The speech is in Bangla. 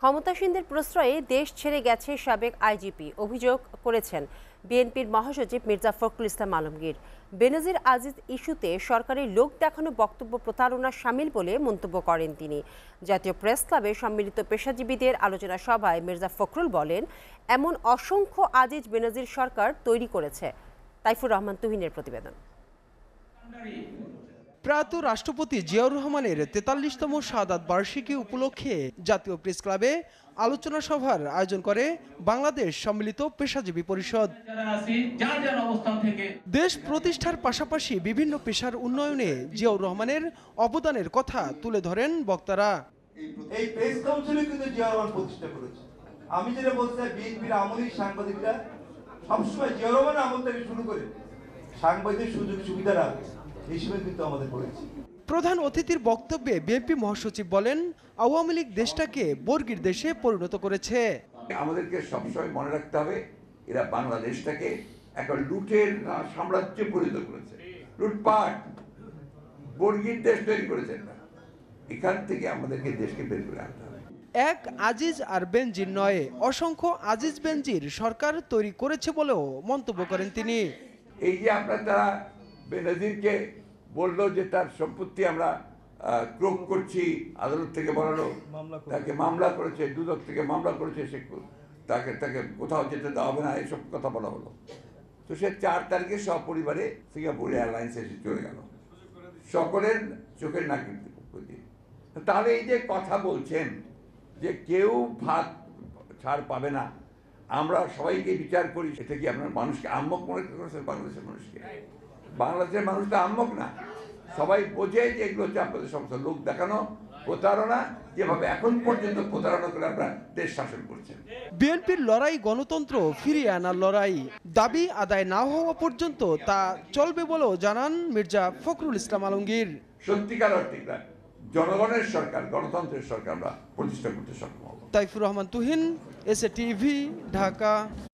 ক্ষমতাসীনদের প্রশ্রয়ে দেশ ছেড়ে গেছে সাবেক আইজিপি অভিযোগ করেছেন বিএনপির মহাসচিব মির্জা ফখরুল ইসলাম আলমগীর বেনজির আজিজ ইস্যুতে সরকারের লোক দেখানো বক্তব্য প্রতারণা সামিল বলে মন্তব্য করেন তিনি জাতীয় প্রেস ক্লাবে সম্মিলিত পেশাজীবীদের আলোচনা সভায় মির্জা ফখরুল বলেন এমন অসংখ্য আজিজ বেনজির সরকার তৈরি করেছে তাইফুর রহমান তুহিনের প্রতিবেদন প্রয়াত রাষ্ট্রপতি জিয়াউর রহমানের তেতাল্লিশতম সাদাত বার্ষিকী উপলক্ষে জাতীয় প্রেস ক্লাবে আলোচনা সভার আয়োজন করে বাংলাদেশ সম্মিলিত পেশাজীবী পরিষদ দেশ প্রতিষ্ঠার পাশাপাশি বিভিন্ন পেশার উন্নয়নে জিয়াউর রহমানের অবদানের কথা তুলে ধরেন বক্তারা এই প্রেস কিন্তু জিয়াউর রহমান প্রতিষ্ঠা করেছে আমি যেটা বলতে চাই বিএনপির সাংবাদিকরা সবসময় জিয়াউর রহমান আমল থেকে শুরু করে সাংবাদিক সুযোগ সুবিধা রাখে হিসেবে কিন্তু আমাদের পড়েছে প্রধান অতিথির বক্তব্যে বিএনপি মহাসচিব বলেন আওয়ামী লীগ দেশটাকে বর্গির দেশে পরিণত করেছে আমাদেরকে সবসময় মনে রাখতে হবে এরা বাংলাদেশটাকে একটা লুটের সাম্রাজ্যে পরিণত করেছে লুটপাট বর্গির দেশ তৈরি করেছেন না এখান থেকে আমাদেরকে দেশকে বের করে আনতে হবে এক আজিজ আর বেনজির নয় অসংখ্য আজিজ বেনজির সরকার তৈরি করেছে বলেও মন্তব্য করেন তিনি এই যে আপনার তারা বেনজিরকে বলল যে তার সম্পত্তি আমরা ক্রোক করছি আদালত থেকে বলালো তাকে মামলা করেছে দুদক থেকে মামলা করেছে সে তাকে তাকে কোথাও যেতে দেওয়া হবে না এসব কথা বলা হলো তো সে চার তারিখে সপরিবারে সিঙ্গাপুর এয়ারলাইন্সে এসে চলে গেল সকলের চোখের নাকের দিয়ে তাহলে এই যে কথা বলছেন যে কেউ ভাত ছাড় পাবে না আমরা সবাইকে বিচার করি সেটা কি আপনার মানুষকে আম্মক মনে করেছেন বাংলাদেশের মানুষকে বাংলাদেশের মানুষ তো আম্মক না সবাই বোঝে যে এগুলো হচ্ছে আপনাদের সমস্যা লোক দেখানো প্রতারণা তা চলবে বলেও জানান মির্জা ফখরুল ইসলাম জনগণের সরকার গণতন্ত্রের সরকার প্রতিষ্ঠা করতে সক্ষম তাইফুর রহমান তুহিন এস টিভি ঢাকা